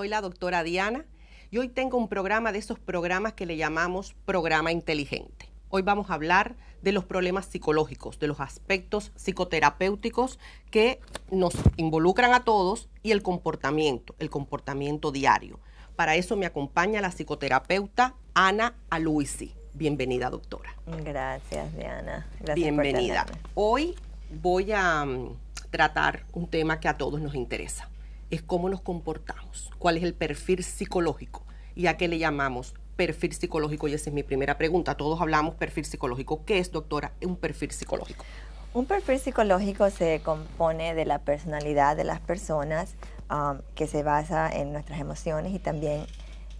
soy la doctora Diana y hoy tengo un programa de esos programas que le llamamos programa inteligente. Hoy vamos a hablar de los problemas psicológicos, de los aspectos psicoterapéuticos que nos involucran a todos y el comportamiento, el comportamiento diario. Para eso me acompaña la psicoterapeuta Ana Aluisi. Bienvenida, doctora. Gracias, Diana. Gracias Bienvenida. Hoy voy a mm, tratar un tema que a todos nos interesa, es cómo nos comportamos, cuál es el perfil psicológico y a qué le llamamos perfil psicológico. Y esa es mi primera pregunta. Todos hablamos perfil psicológico. ¿Qué es, doctora, un perfil psicológico? Un perfil psicológico se compone de la personalidad de las personas um, que se basa en nuestras emociones y también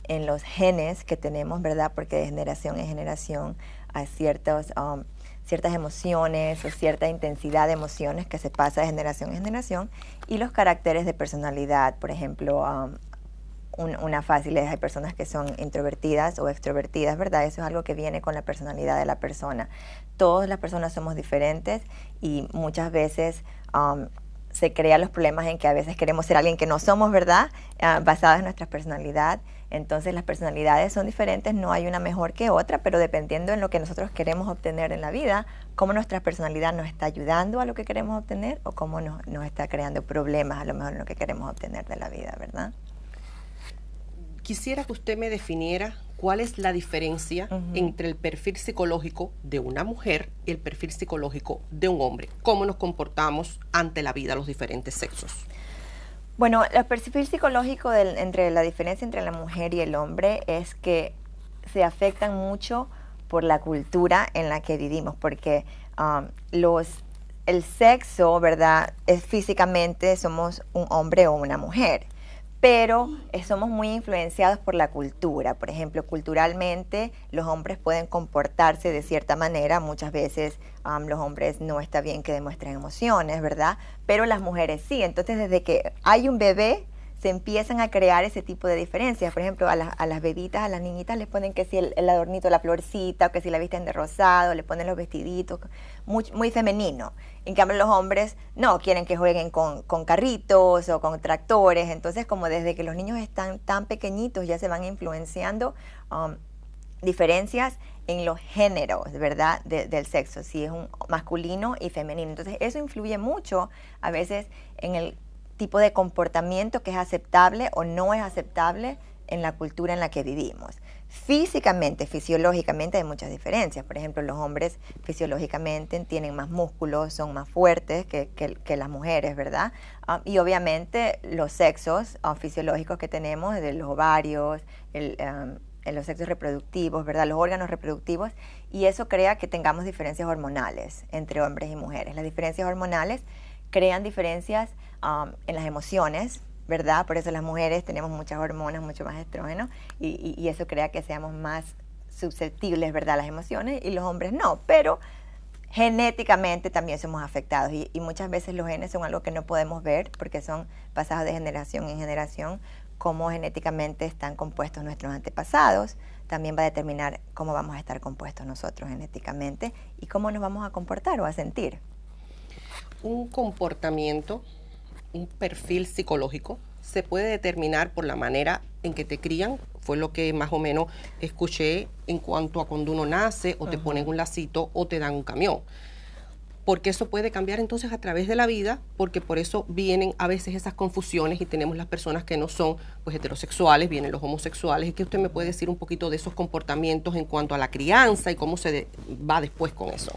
en los genes que tenemos, ¿verdad? Porque de generación en generación hay ciertos... Um, ciertas emociones o cierta intensidad de emociones que se pasa de generación en generación y los caracteres de personalidad, por ejemplo, um, una fácil es hay personas que son introvertidas o extrovertidas, ¿verdad? Eso es algo que viene con la personalidad de la persona. Todas las personas somos diferentes y muchas veces um, se crean los problemas en que a veces queremos ser alguien que no somos, ¿verdad? Ah, basadas en nuestra personalidad. Entonces las personalidades son diferentes, no hay una mejor que otra, pero dependiendo en lo que nosotros queremos obtener en la vida, cómo nuestra personalidad nos está ayudando a lo que queremos obtener o cómo nos, está creando problemas a lo mejor en lo que queremos obtener de la vida, ¿verdad? Quisiera que usted me definiera cuál es la diferencia entre el perfil psicológico de una mujer y el perfil psicológico de un hombre, cómo nos comportamos ante la vida los diferentes sexos. Bueno, el perfil psicológico entre la diferencia entre la mujer y el hombre es que se afectan mucho por la cultura en la que vivimos, porque um, los, el sexo, ¿verdad? Es físicamente somos un hombre o una mujer pero eh, somos muy influenciados por la cultura. Por ejemplo, culturalmente los hombres pueden comportarse de cierta manera. Muchas veces los hombres no está bien que demuestren emociones, ¿verdad? Pero las mujeres sí. Entonces, desde que hay un bebé, se empiezan a crear ese tipo de diferencias. Por ejemplo, a, las bebitas, a las niñitas les ponen que si el, adornito, la florcita, o que si la visten de rosado, le ponen los vestiditos, muy, femenino. En cambio, los hombres no, quieren que jueguen con, carritos o con tractores. Entonces, como desde que los niños están tan pequeñitos, ya se van influenciando um, diferencias en los géneros, ¿verdad? del sexo, si es un masculino y femenino. Entonces, eso influye mucho a veces en el tipo de comportamiento que es aceptable o no es aceptable en la cultura en la que vivimos. Físicamente, fisiológicamente hay muchas diferencias. Por ejemplo, los hombres fisiológicamente tienen más músculos, son más fuertes que, que, las mujeres, ¿verdad? Ah, y obviamente los sexos ah, fisiológicos que tenemos, de los ovarios, em, en los sexos reproductivos, ¿verdad? Los órganos reproductivos, y eso crea que tengamos diferencias hormonales entre hombres y mujeres. Las diferencias hormonales crean diferencias um, en las emociones, ¿verdad? Por eso las mujeres tenemos muchas hormonas, mucho más estrógeno, y, eso crea que seamos más susceptibles, ¿verdad?, a las emociones, y los hombres no, pero genéticamente también somos afectados y, y, muchas veces los genes son algo que no podemos ver porque son pasados de generación en generación, cómo genéticamente están compuestos nuestros antepasados, también va a determinar cómo vamos a estar compuestos nosotros genéticamente y cómo nos vamos a comportar o a sentir. Un comportamiento, un perfil psicológico, se puede determinar por la manera en que te crían, fue lo que más o menos escuché en cuanto a cuando uno nace o te ponen un lacito o te dan un camión. Porque eso puede cambiar entonces a través de la vida, porque por eso vienen a veces esas confusiones y tenemos las personas que no son pues heterosexuales, vienen los homosexuales, y que usted me puede decir un poquito de esos comportamientos en cuanto a la crianza y cómo se va después con eso.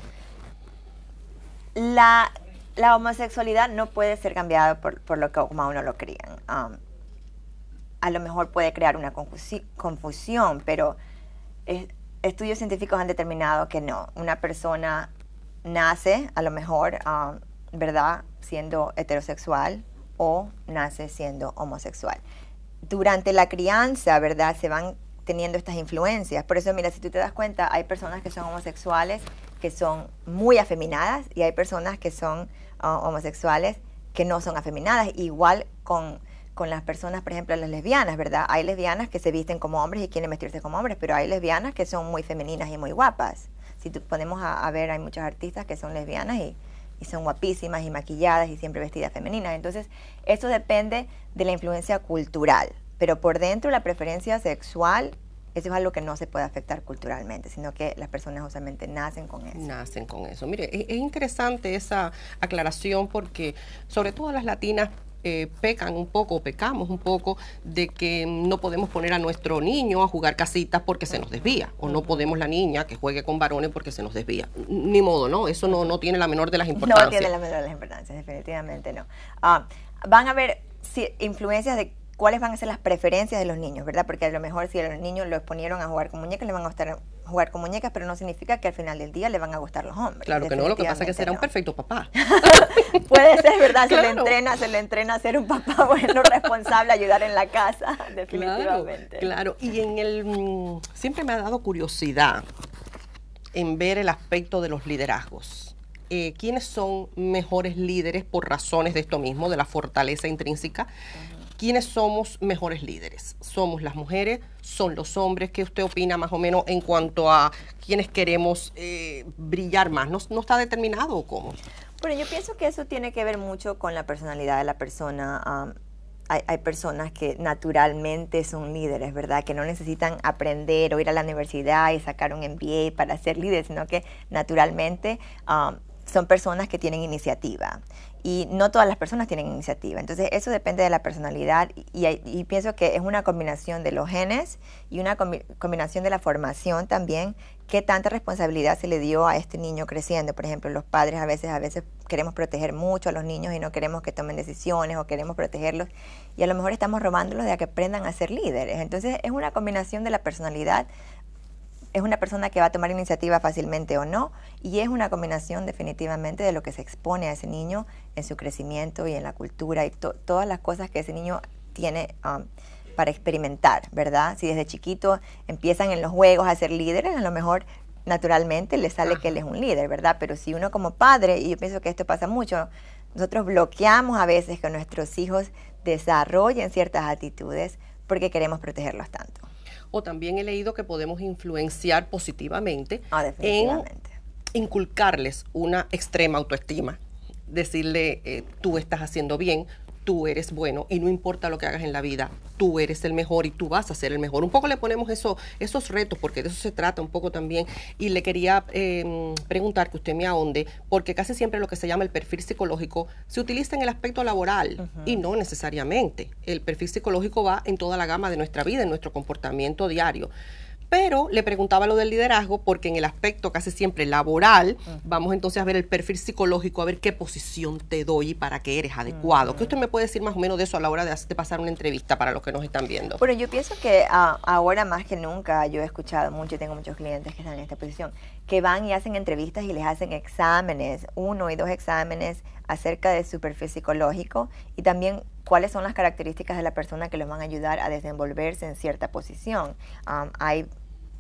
La la homosexualidad no puede ser cambiada por, lo que como a uno lo crían. Um, a lo mejor puede crear una confusión, pero estudios científicos han determinado que no. Una persona nace, a lo mejor, um, ¿verdad?, siendo heterosexual o nace siendo homosexual. Durante la crianza, ¿verdad?, se van teniendo estas influencias. Por eso, mira, si tú te das cuenta, hay personas que son homosexuales que son muy afeminadas y hay personas que son homosexuales que no son afeminadas, igual con, las personas, por ejemplo, las lesbianas, ¿verdad? Hay lesbianas que se visten como hombres y quieren vestirse como hombres, pero hay lesbianas que son muy femeninas y muy guapas. Si tú, ponemos a, ver, hay muchas artistas que son lesbianas y, y son guapísimas y maquilladas y siempre vestidas femeninas. Entonces, eso depende de la influencia cultural, pero por dentro la preferencia sexual eso es algo que no se puede afectar culturalmente, sino que las personas usualmente nacen con eso. Nacen con eso. Mire, e-, es, interesante esa aclaración porque sobre todo las latinas eh, pecan un poco, o pecamos un poco de que no podemos poner a nuestro niño a jugar casitas porque se nos desvía, o no podemos la niña que juegue con varones porque se nos desvía. Ni modo, ¿no? Eso no, no tiene la menor de las importancias. No tiene la menor de las importancias, definitivamente no. Ah, van a haber influencias de cuáles van a ser las preferencias de los niños, ¿verdad? Porque a lo mejor si a los niños los ponieron a jugar con muñecas, le van a gustar jugar con muñecas, pero no significa que al final del día le van a gustar los hombres. Claro que no, lo que pasa es que será un perfecto papá. Puede ser, ¿verdad? Se le entrena, se le entrena a ser un papá bueno, responsable, ayudar en la casa, definitivamente. Claro, y en el, mm, siempre me ha dado curiosidad en ver el aspecto de los liderazgos. Eh, quiénes son mejores líderes por razones de esto mismo, de la fortaleza intrínseca, ¿Quiénes somos mejores líderes? Somos las mujeres, son los hombres. ¿Qué usted opina más o menos en cuanto a quiénes queremos eh, brillar más? ¿No, está determinado o cómo? Bueno, yo pienso que eso tiene que ver mucho con la personalidad de la persona. hay, personas que naturalmente son líderes, ¿verdad? Que no necesitan aprender o ir a la universidad y sacar un MBA para ser líder, sino que naturalmente son personas que tienen iniciativa y no todas las personas tienen iniciativa. Entonces eso depende de la personalidad y, pienso que es una combinación de los genes y una combinación de la formación también, qué tanta responsabilidad se le dio a este niño creciendo. Por ejemplo, los padres a veces, a veces queremos proteger mucho a los niños y no queremos que tomen decisiones o queremos protegerlos y a lo mejor estamos robándolos de que aprendan a ser líderes. Entonces es una combinación de la personalidad es una persona que va a tomar iniciativa fácilmente o no, y es una combinación definitivamente de lo que se expone a ese niño en su crecimiento y en la cultura y todas las cosas que ese niño tiene um, para experimentar, ¿verdad? Si desde chiquito empiezan en los juegos a ser líderes, a lo mejor naturalmente le sale que él es un líder, ¿verdad? Pero si uno como padre, y yo pienso que esto pasa mucho, nosotros bloqueamos a veces que nuestros hijos desarrollen ciertas actitudes porque queremos protegerlos tanto o también he leído que podemos influenciar positivamente ah, en inculcarles una extrema autoestima, decirle eh, tú estás haciendo bien, tú eres bueno y no importa lo que hagas en la vida, tú eres el mejor y tú vas a ser el mejor. Un poco le ponemos eso, esos retos porque de eso se trata un poco también y le quería em, preguntar que usted me ahonde porque casi siempre lo que se llama el perfil psicológico se utiliza en el aspecto laboral y no necesariamente. El perfil psicológico va en toda la gama de nuestra vida, en nuestro comportamiento diario pero le preguntaba lo del liderazgo porque en el aspecto casi siempre laboral, ah. vamos entonces a ver el perfil psicológico, a ver qué posición te doy y para qué eres adecuado. Mm. ¿Qué usted me puede decir más o menos de eso a la hora de, pasar una entrevista para los que nos están viendo? Bueno, yo pienso que ah, ahora más que nunca yo he escuchado mucho y tengo muchos clientes que están en esta posición, que van y hacen entrevistas y les hacen exámenes, uno y dos exámenes acerca de su perfil psicológico y también cuáles son las características de la persona que los van a ayudar a desenvolverse en cierta posición. Ah, hay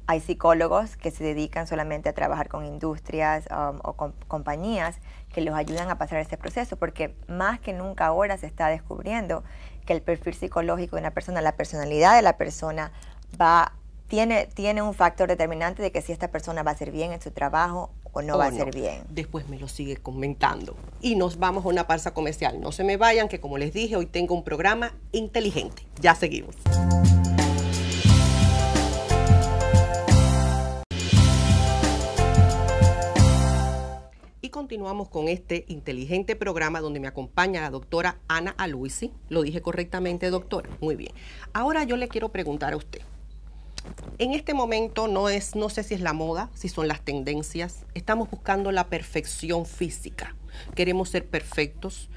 hay psicólogos que se dedican solamente a trabajar con industrias um, o con compañías que los ayudan a pasar ese proceso, porque más que nunca ahora se está descubriendo que el perfil psicológico de una persona, la personalidad de la persona, va, tiene, tiene un factor determinante de que si esta persona va a ser bien en su trabajo o no va a ser bien. Después me lo sigue comentando. Y nos vamos a una parsa comercial. No se me vayan, que como les dije, hoy tengo un programa inteligente. Ya seguimos. continuamos con este inteligente programa donde me acompaña la doctora Ana Aluisi. Lo dije correctamente, doctora. Muy bien. Ahora yo le quiero preguntar a usted. En este momento no es, no sé si es la moda, si son las tendencias. Estamos buscando la perfección física. Queremos ser perfectos.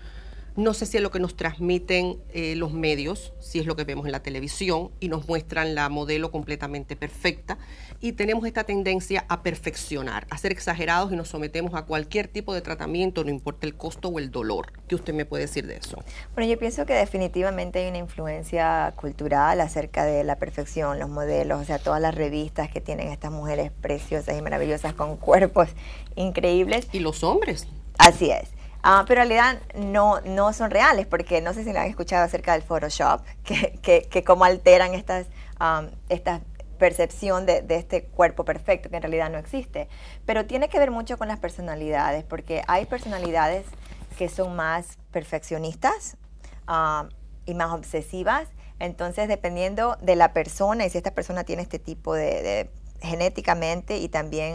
No sé si es lo que nos transmiten eh, los medios, si es lo que vemos en la televisión y nos muestran la modelo completamente perfecta. Y tenemos esta tendencia a perfeccionar, a ser exagerados y nos sometemos a cualquier tipo de tratamiento, no importa el costo o el dolor. ¿Qué usted me puede decir de eso? Bueno, yo pienso que definitivamente hay una influencia cultural acerca de la perfección, los modelos, o sea, todas las revistas que tienen estas mujeres preciosas y maravillosas con cuerpos increíbles. Y los hombres. Así es. Ah, pero en realidad no, no son reales, porque no sé si lo han escuchado acerca del Photoshop, que, que, cómo alteran estas, percepción de, este cuerpo perfecto que en realidad no existe. Pero tiene que ver mucho con las personalidades, porque hay personalidades que son más perfeccionistas y más obsesivas. Entonces, dependiendo de la persona y si esta persona tiene este tipo de, genéticamente y también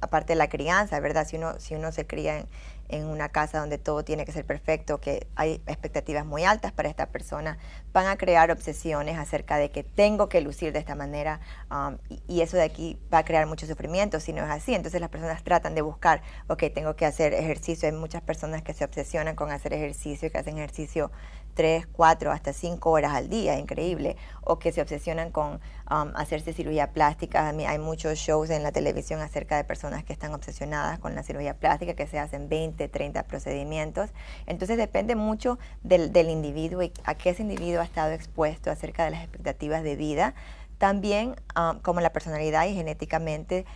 aparte de la crianza, ¿verdad? Si uno, si uno se cría en, en una casa donde todo tiene que ser perfecto, que hay expectativas muy altas para esta persona, van a crear obsesiones acerca de que tengo que lucir de esta manera um, y, y, eso de aquí va a crear mucho sufrimiento si no es así. Entonces las personas tratan de buscar, ok, tengo que hacer ejercicio. Hay muchas personas que se obsesionan con hacer ejercicio y que hacen ejercicio tres, cuatro, hasta cinco horas al día, increíble, o que se obsesionan con um, hacerse cirugía plástica. hay muchos shows en la televisión acerca de personas que están obsesionadas con la cirugía plástica, que se hacen 20, 30 procedimientos. Entonces depende mucho del, individuo y a qué ese individuo ha estado expuesto acerca de las expectativas de vida. También ah, como la personalidad y genéticamente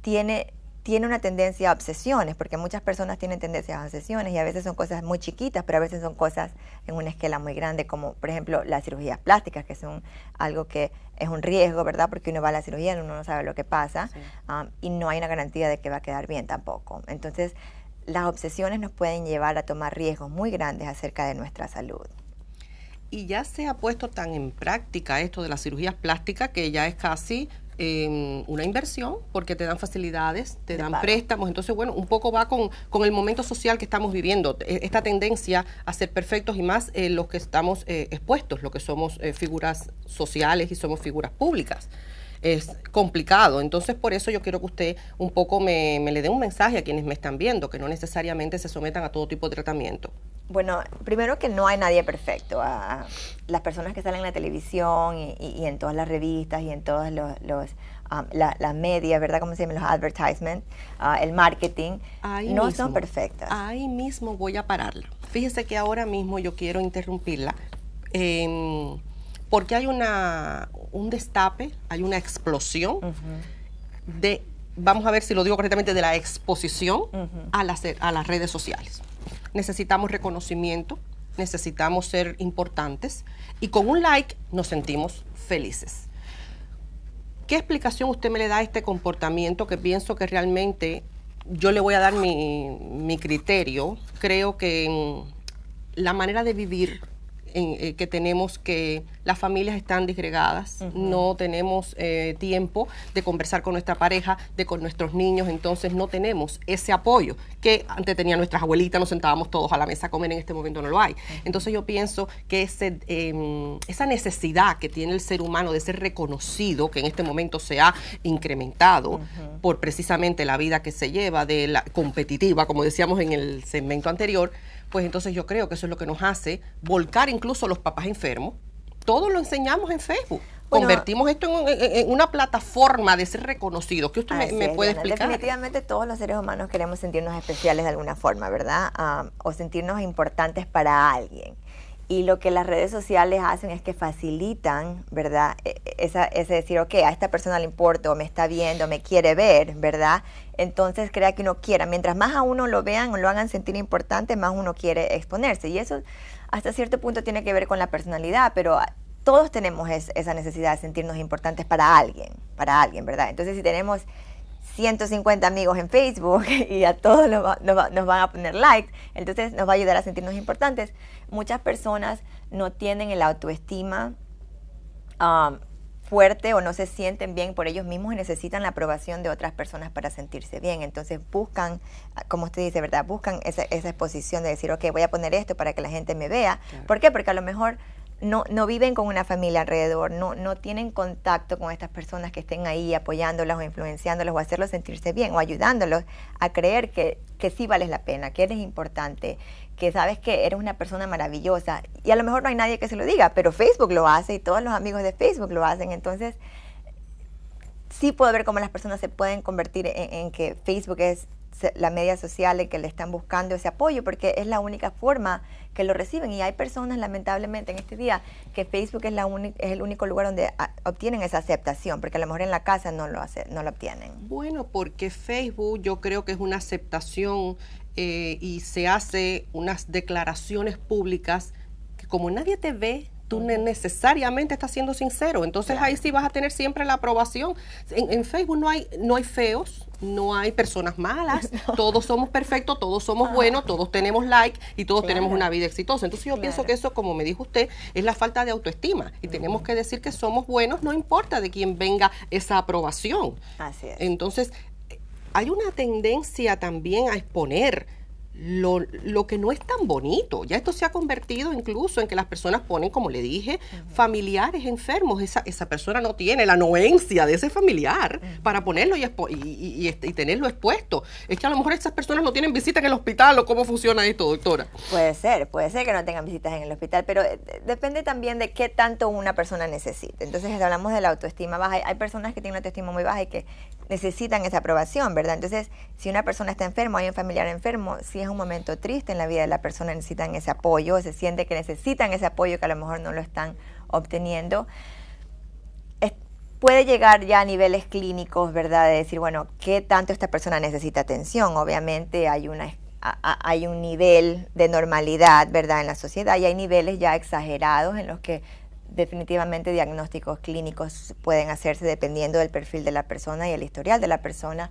tiene tiene una tendencia a obsesiones, porque muchas personas tienen tendencias a obsesiones y a veces son cosas muy chiquitas, pero a veces son cosas en una escala muy grande, como por ejemplo las cirugías plásticas, que son algo que es un riesgo, ¿verdad? Porque uno va a la cirugía y uno no sabe lo que pasa um, y no hay una garantía de que va a quedar bien tampoco. Entonces, las obsesiones nos pueden llevar a tomar riesgos muy grandes acerca de nuestra salud. Y ya se ha puesto tan en práctica esto de las cirugías plásticas que ya es casi una inversión porque te dan facilidades, te dan préstamos. Entonces, bueno, un poco va con, con el momento social que estamos viviendo, e, esta tendencia a ser perfectos y más eh, los que estamos eh, expuestos, lo que somos eh, figuras sociales y somos figuras públicas. Es complicado, entonces por eso yo quiero que usted un poco me le dé un mensaje a quienes me están viendo, que no necesariamente se sometan a todo tipo de tratamiento. Bueno, primero que no hay nadie perfecto. las personas que salen en la televisión y, en todas las revistas y en todas las los um, media, ¿verdad? como se llaman? Los advertisements, uh, el marketing, no son perfectas. Ahí mismo voy a pararla. Fíjese que ahora mismo yo quiero interrumpirla em, porque hay una, un destape, hay una explosión de, vamos a ver si lo digo correctamente, de la exposición a las redes sociales necesitamos reconocimiento, necesitamos ser importantes y con un like nos sentimos felices. ¿Qué explicación usted me le da a este comportamiento que pienso que realmente yo le voy a dar mi, mi criterio? Creo que la manera de vivir eh, que tenemos que las familias están disgregadas, no tenemos eh, tiempo de conversar con nuestra pareja, de con nuestros niños, entonces no tenemos ese apoyo que antes tenían nuestras abuelitas, nos sentábamos todos a la mesa a comer, en este momento no lo hay. Entonces yo pienso que ese, em, esa necesidad que tiene el ser humano de ser reconocido, que en este momento se ha incrementado por precisamente la vida que se lleva, de la competitiva, como decíamos en el segmento anterior, pues entonces yo creo que eso es lo que nos hace volcar incluso los papás enfermos. Todos lo enseñamos en Facebook. Convertimos esto en, una plataforma de ser reconocido. ¿Qué usted me, puede explicar? Definitivamente todos los seres humanos queremos sentirnos especiales de alguna forma, ¿verdad? Ah, o sentirnos importantes para alguien. Y lo que las redes sociales hacen es que facilitan, ¿verdad? E, e, ese decir, ok, a esta persona le importa, o me está viendo, me quiere ver, ¿verdad? Entonces crea que uno quiera. Mientras más a uno lo vean o lo hagan sentir importante, más uno quiere exponerse. Y eso hasta cierto punto tiene que ver con la personalidad, pero todos tenemos esa necesidad de sentirnos importantes para alguien, para alguien, ¿verdad? Entonces si tenemos 150 amigos en Facebook y a todos nos, van a poner likes, entonces nos va a ayudar a sentirnos importantes. Muchas personas no tienen el autoestima um, fuerte o no se sienten bien por ellos mismos y necesitan la aprobación de otras personas para sentirse bien. Entonces buscan, como usted dice, ¿verdad? Buscan esa, exposición de decir, ok, voy a poner esto para que la gente me vea. ¿Por qué? Porque a lo mejor no, no viven con una familia alrededor, no, no tienen contacto con estas personas que estén ahí apoyándolas o influenciándolas o hacerlos sentirse bien o ayudándolos a creer que, que sí vales la pena, que eres importante, que sabes que eres una persona maravillosa y a lo mejor no hay nadie que se lo diga, pero Facebook lo hace y todos los amigos de Facebook lo hacen, entonces sí puedo ver cómo las personas se pueden convertir en, que Facebook es la media social en que le están buscando ese apoyo porque es la única forma que lo reciben y hay personas lamentablemente en este día que Facebook es, la es el único lugar donde ah, obtienen esa aceptación porque a lo mejor en la casa no lo, hace, no lo obtienen. Bueno, porque Facebook yo creo que es una aceptación eh, y se hace unas declaraciones públicas que como nadie te ve, tú necesariamente estás siendo sincero. Entonces ahí sí vas a tener siempre la aprobación. En, Facebook no hay, no hay feos, no hay personas malas, todos somos perfectos, todos somos ah. buenos, todos tenemos like y todos tenemos una vida exitosa. Entonces yo pienso que eso, como me dijo usted, es la falta de autoestima. Y tenemos que decir que somos buenos, no importa de quién venga esa aprobación. Así es. Entonces, hay una tendencia también a exponer lo, que no es tan bonito. Ya esto se ha convertido incluso en que las personas ponen, como le dije, familiares enfermos. Esa, persona no tiene la noencia de ese familiar para ponerlo y, y, tenerlo expuesto. Es que a lo mejor esas personas no tienen visitas en el hospital o cómo funciona esto, doctora. Puede ser, puede ser que no tengan visitas en el hospital, pero eh, depende también de qué tanto una persona necesita. Entonces, hablamos de la autoestima baja. Hay personas que tienen autoestima muy baja y que necesitan esa aprobación, ¿verdad? Entonces, si una persona está enferma hay un familiar enfermo, si es es un momento triste en la vida de la persona, necesitan ese apoyo, se siente que necesitan ese apoyo que a lo mejor no lo están obteniendo. puede llegar ya a niveles clínicos, ¿verdad? De decir, bueno, ¿qué tanto esta persona necesita atención? Obviamente hay una hay un nivel de normalidad, ¿verdad?, en la sociedad y hay niveles ya exagerados en los que definitivamente diagnósticos clínicos pueden hacerse dependiendo del perfil de la persona y el historial de la persona.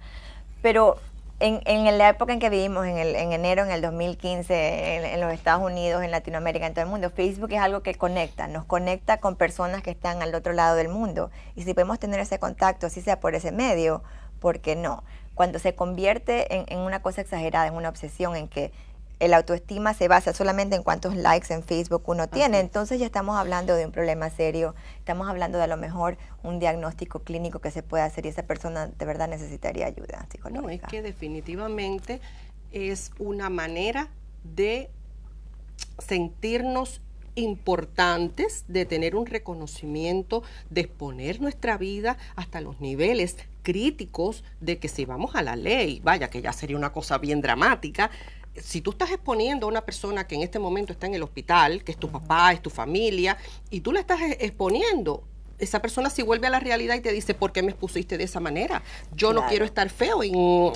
Pero en, en, la época en que vivimos, en, en enero, en el 2015, en, los Estados Unidos, en Latinoamérica, en todo el mundo, Facebook es algo que conecta, nos conecta con personas que están al otro lado del mundo. Y si podemos tener ese contacto, así sea por ese medio, ¿por qué no? Cuando se convierte en una cosa exagerada, en una obsesión, en que el autoestima se basa solamente en cuántos likes en Facebook uno tiene. Entonces ya estamos hablando de un problema serio, estamos hablando de a lo mejor un diagnóstico clínico que se puede hacer y esa persona de verdad necesitaría ayuda psicológica. No, es que definitivamente es una manera de sentirnos importantes, de tener un reconocimiento, de exponer nuestra vida hasta los niveles críticos de que si vamos a la ley, vaya que ya sería una cosa bien dramática, si tú estás exponiendo a una persona que en este momento está en el hospital, que es tu papá, es tu familia, y tú la estás e-, exponiendo, esa persona si vuelve a la realidad y te dice, ¿por qué me expusiste de esa manera? Yo no quiero estar feo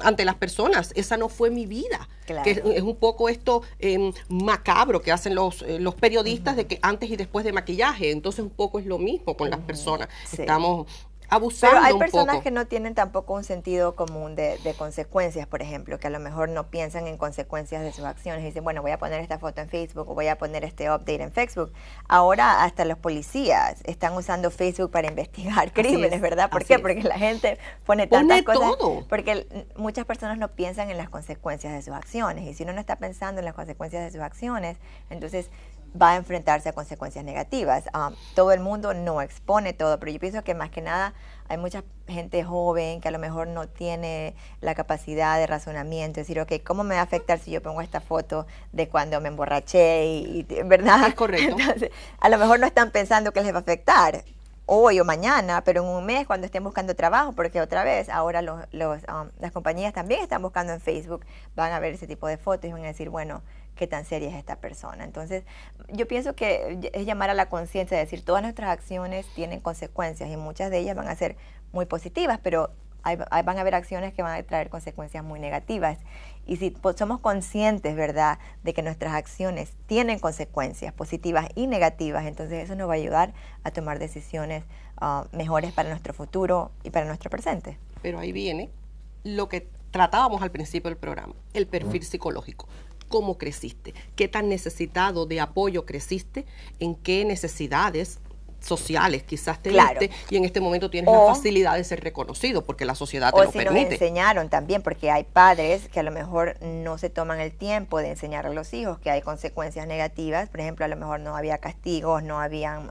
ante las personas, esa no fue mi vida. Que es, un poco esto em, macabro que hacen los, eh, los periodistas de que antes y después de maquillaje, entonces un poco es lo mismo con las personas. Estamos abusando. Pero hay personas que no tienen tampoco un sentido común de, consecuencias, por ejemplo, que a lo mejor no piensan en consecuencias de sus acciones. Dicen, bueno, voy a poner esta foto en Facebook o voy a poner este update en Facebook. Ahora hasta los policías están usando Facebook para investigar crímenes, ¿verdad? ¿Por qué? Porque la gente pone tantas cosas. Porque muchas personas no piensan en las consecuencias de sus acciones. Y si uno no está pensando en las consecuencias de sus acciones, entonces va a enfrentarse a consecuencias negativas. Ah, todo el mundo no expone todo, pero yo pienso que más que nada hay mucha gente joven que a lo mejor no tiene la capacidad de razonamiento, decir, ok, ¿cómo me va a afectar si yo pongo esta foto de cuando me emborraché? Y, ¿Verdad? correcto. a lo mejor no están pensando que les va a afectar hoy o mañana, pero en un mes cuando estén buscando trabajo, porque otra vez ahora um, las compañías también están buscando en Facebook, van a ver ese tipo de fotos y van a decir, bueno, qué tan seria es esta persona. Entonces, yo pienso que es llamar a la conciencia, es decir, todas nuestras acciones tienen consecuencias y muchas de ellas van a ser muy positivas, pero hay, van a haber acciones que van a traer consecuencias muy negativas. Y si somos conscientes, ¿verdad?, de que nuestras acciones tienen consecuencias positivas y negativas, entonces eso nos va a ayudar a tomar decisiones ah, mejores para nuestro futuro y para nuestro presente. Pero ahí viene lo que tratábamos al principio del programa, el perfil psicológico cómo creciste, qué tan necesitado de apoyo creciste, en qué necesidades sociales quizás te y en este momento tienes la facilidad de ser reconocido porque la sociedad te o si enseñaron también porque hay padres que a lo mejor no se toman el tiempo de enseñar a los hijos que hay consecuencias negativas, por ejemplo, a lo mejor no había castigos, no habían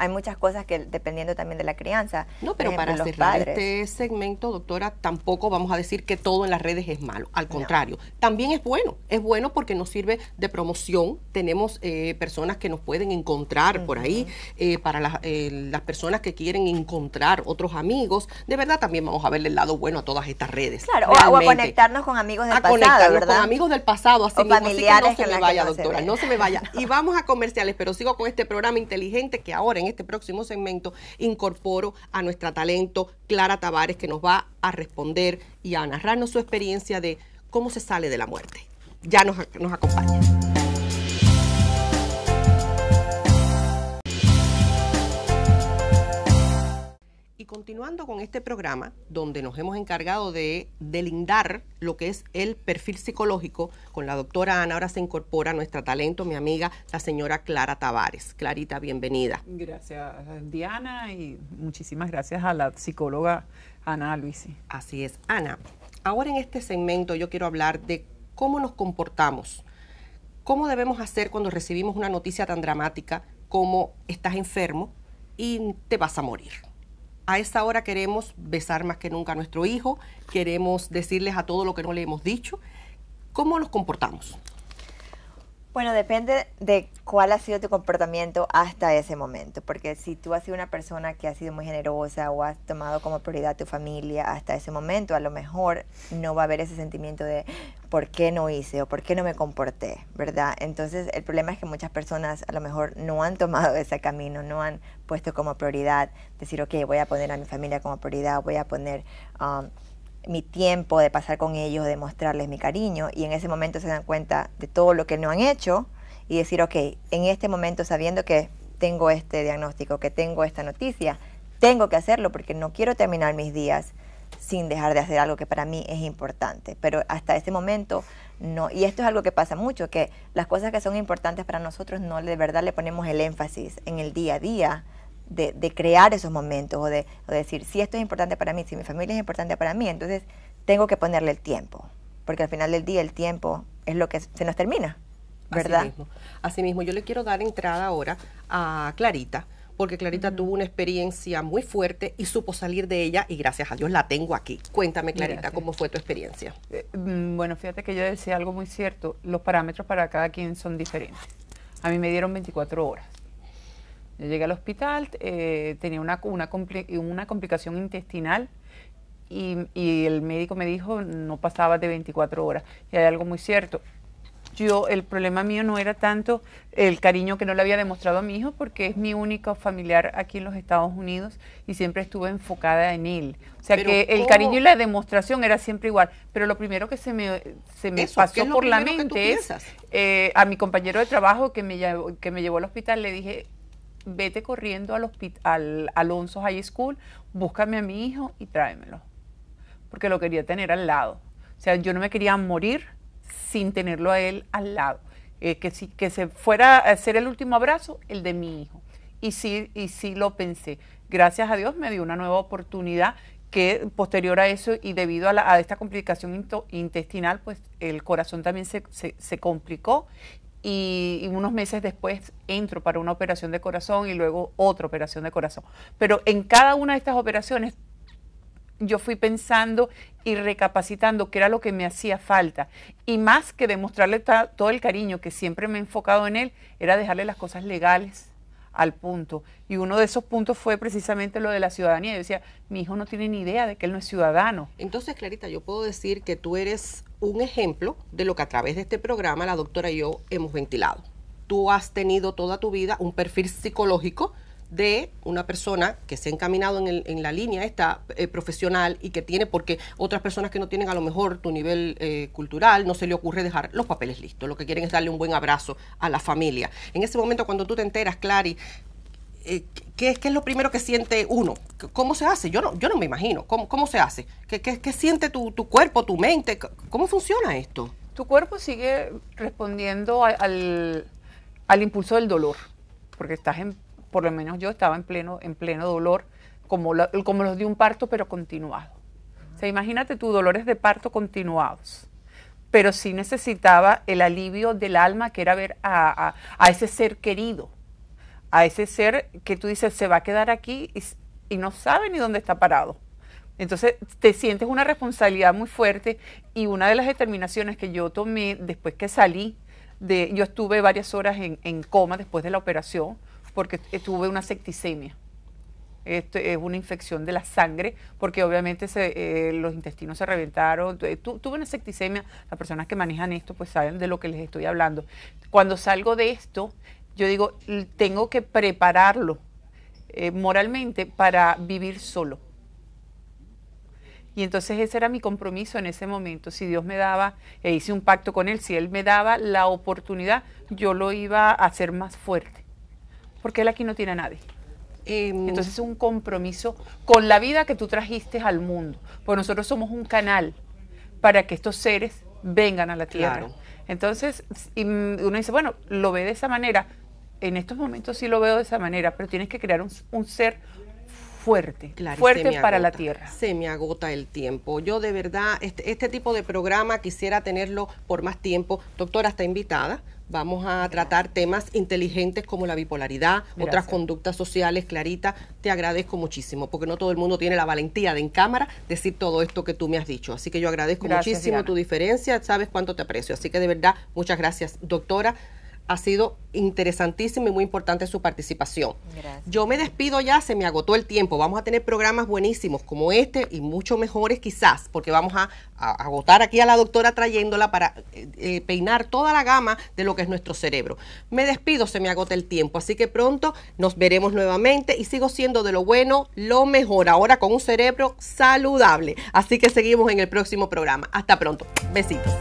hay muchas cosas que dependiendo también de la crianza. No, pero para cerrar este segmento, doctora, tampoco vamos a decir que todo en las redes es malo. Al contrario, también es bueno. Es bueno porque nos sirve de promoción. Tenemos eh, personas que nos pueden encontrar por ahí, eh, para las, eh, las personas que quieren encontrar otros amigos. De verdad, también vamos a ver el lado bueno a todas estas redes. Claro, o, a conectarnos con amigos del a pasado. Conectarnos con amigos del pasado, así, mismo, que no se me vaya, doctora, no se me vaya. Y vamos a comerciales, pero sigo con este programa inteligente que ahora en este próximo segmento incorporo a nuestra talento Clara Tavares, que nos va a responder y a narrarnos su experiencia de cómo se sale de la muerte. Ya nos, nos acompaña. Y continuando con este programa, donde nos hemos encargado de delindar lo que es el perfil psicológico, con la doctora Ana ahora se incorpora nuestra talento, mi amiga, la señora Clara Tavares. Clarita, bienvenida. Gracias, Diana, y muchísimas gracias a la psicóloga Ana Luisi. Así es, Ana. Ahora en este segmento yo quiero hablar de cómo nos comportamos, cómo debemos hacer cuando recibimos una noticia tan dramática como estás enfermo y te vas a morir a esta hora queremos besar más que nunca a nuestro hijo, queremos decirles a todo lo que no le hemos dicho, ¿cómo nos comportamos? Bueno, depende de cuál ha sido tu comportamiento hasta ese momento, porque si tú has sido una persona que ha sido muy generosa o has tomado como prioridad tu familia hasta ese momento, a lo mejor no va a haber ese sentimiento de por qué no hice o por qué no me comporté, ¿verdad? Entonces el problema es que muchas personas a lo mejor no han tomado ese camino, no han puesto como prioridad decir, ok, voy a poner a mi familia como prioridad, voy a poner... Um, mi tiempo de pasar con ellos, de mostrarles mi cariño y en ese momento se dan cuenta de todo lo que no han hecho y decir, ok, en este momento sabiendo que tengo este diagnóstico, que tengo esta noticia, tengo que hacerlo porque no quiero terminar mis días sin dejar de hacer algo que para mí es importante. Pero hasta ese momento no. Y esto es algo que pasa mucho, que las cosas que son importantes para nosotros no de verdad le ponemos el énfasis en el día a día de, crear esos momentos o de, decir, si esto es importante para mí, si mi familia es importante para mí, entonces tengo que ponerle el tiempo, porque al final del día el tiempo es lo que se nos termina, ¿verdad? Así mismo, yo le quiero dar entrada ahora a Clarita porque Clarita tuvo una experiencia muy fuerte y supo salir de ella y gracias a Dios la tengo aquí. Cuéntame, Clarita, cómo fue tu experiencia. Eh, mm, bueno, fíjate que yo decía algo muy cierto, los parámetros para cada quien son diferentes. A mí me dieron 24 horas llegué al hospital, eh, tenía una, una, complicación intestinal y, el médico me dijo no pasaba de 24 horas. Y hay algo muy cierto. Yo, el problema mío no era tanto el cariño que no le había demostrado a mi hijo, porque es mi único familiar aquí en los Estados Unidos y siempre estuve enfocada en él. O sea que el cariño y la demostración era siempre igual. Pero lo primero que se me, pasó por la mente es eh, a mi compañero de trabajo que me, que me llevó al hospital, le dije, vete corriendo al hospital, Alonso High School, búscame a mi hijo y tráemelo. Porque lo quería tener al lado. O sea, yo no me quería morir sin tenerlo a él al lado. Eh, que, que se fuera a hacer el último abrazo, el de mi hijo. Y sí, y lo pensé. Gracias a Dios me dio una nueva oportunidad que posterior a eso y debido a, esta complicación intestinal, pues el corazón también se complicó y, unos meses después entro para una operación de corazón y luego otra operación de corazón. Pero en cada una de estas operaciones yo fui pensando y recapacitando qué era lo que me hacía falta. Y más que demostrarle todo el cariño que siempre me he enfocado en él, era dejarle las cosas legales al punto. Y uno de esos puntos fue precisamente lo de la ciudadanía. Yo decía, mi hijo no tiene ni idea de que él no es ciudadano. Entonces, Clarita, yo puedo decir que tú eres un ejemplo de lo que a través de este programa la doctora y yo hemos ventilado. Tú has tenido toda tu vida un perfil psicológico de una persona que se ha encaminado en, la línea esta eh, profesional y que tiene, porque otras personas que no tienen a lo mejor tu nivel eh, cultural, no se le ocurre dejar los papeles listos, lo que quieren es darle un buen abrazo a la familia. En ese momento cuando tú te enteras, Clary, eh, ¿qué, es lo primero que siente uno? ¿Cómo se hace? Yo no, yo no me imagino, ¿cómo, se hace? ¿Qué, qué, siente tu, cuerpo, tu mente? ¿Cómo funciona esto? Tu cuerpo sigue respondiendo al, al impulso del dolor, porque estás en por lo menos yo estaba en pleno, en pleno dolor, como, como los de un parto, pero continuado. O sea, imagínate tú, dolores de parto continuados. Pero sí necesitaba el alivio del alma, que era ver a, ese ser querido, a ese ser que tú dices, se va a quedar aquí y, no sabe ni dónde está parado. Entonces te sientes una responsabilidad muy fuerte y una de las determinaciones que yo tomé después que salí, de, yo estuve varias horas en coma después de la operación, porque tuve una septicemia. es una infección de la sangre, porque obviamente eh, los intestinos se reventaron. tuve una septicemia. Las personas que manejan esto, pues saben de lo que les estoy hablando. Cuando salgo de esto, yo digo, tengo que prepararlo eh, moralmente para vivir solo. Y entonces ese era mi compromiso en ese momento. Si Dios me daba, e hice un pacto con Él, si Él me daba la oportunidad, yo lo iba a hacer más fuerte porque él aquí no tiene a nadie. Em, Entonces es un compromiso con la vida que tú trajiste al mundo. Porque nosotros somos un canal para que estos seres vengan a la tierra. Entonces, uno dice, bueno, lo ve de esa manera. En estos momentos sí lo veo de esa manera, pero tienes que crear un, ser fuerte, fuerte para la tierra. Se me agota el tiempo. Yo de verdad, este, este tipo de programa quisiera tenerlo por más tiempo. Doctora, está invitada Vamos a tratar temas inteligentes como la bipolaridad, otras conductas sociales. Clarita, te agradezco muchísimo, porque no todo el mundo tiene la valentía de en cámara decir todo esto que tú me has dicho. Así que yo agradezco muchísimo tu diferencia, sabes cuánto te aprecio. Así que de verdad, muchas gracias, doctora ha sido interesantísimo y muy importante su participación. Yo me despido ya, se me agotó el tiempo. Vamos a tener programas buenísimos como este y mucho mejores quizás, porque vamos a, agotar aquí a la doctora trayéndola para eh, eh, peinar toda la gama de lo que es nuestro cerebro. Me despido, se me agota el tiempo, así que pronto nos veremos nuevamente y sigo siendo de lo bueno lo mejor, ahora con un cerebro saludable. Así que seguimos en el próximo programa. Hasta pronto. Besitos.